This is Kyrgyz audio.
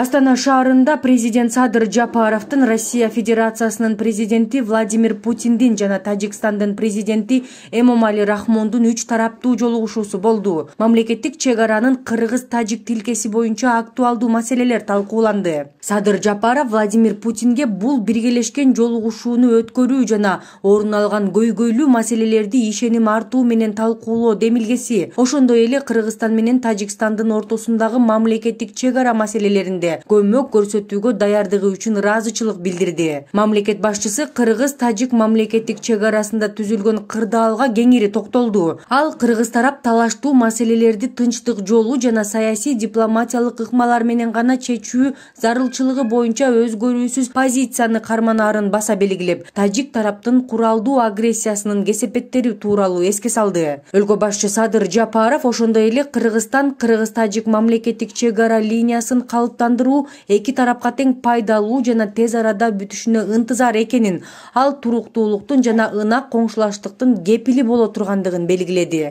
астана шаарында президент садыр жапаровдун россия федерациясынын президенти владимир путиндин жана тажикстандын президенти эмомали рахмондун үч тараптуу жолугушуусу болду мамлекеттик чек аранын кыргыз тажик тилкеси боюнча актуалдуу маселелер талкууланды садыр жапаров владимир путинге бул биргелешкен жолугушууну өткөрүү жана орун алган көйгөйлүү маселелерди ишеним артуу менен талкуулоо демилгеси ошондой эле кыргызстан менен тажикстандын ортосундагы мамлекеттик чек ара маселелерин көмөк көрсөтүүгө даярдыгы үчүн ыраазычылык билдирди мамлекет башчысы кыргыз тажик мамлекеттик чек арасында түзүлгөн кырдаалга кеңири токтолду ал кыргыз тарап талаштуу маселелерди тынчтык жолу жана саясий дипломатиялык ыкмалар менен гана чечүү зарылчылыгы боюнча өзгөрүүсүз позицияны карманаарын баса белгилеп тажик тараптын куралдуу агрессиясынын кесепеттери тууралуу эске салды өлкө башчы садыр жапаров ошондой эле кыргызстан кыргыз тажик мамлекеттик чек ара линиясын калыптан эки тарапка тең пайдалуу жана тез арада бүтүшүнө ынтызар экенин ал туруктуулуктун жана ынак коңшулаштыктын кепили боло тургандыгын белгиледи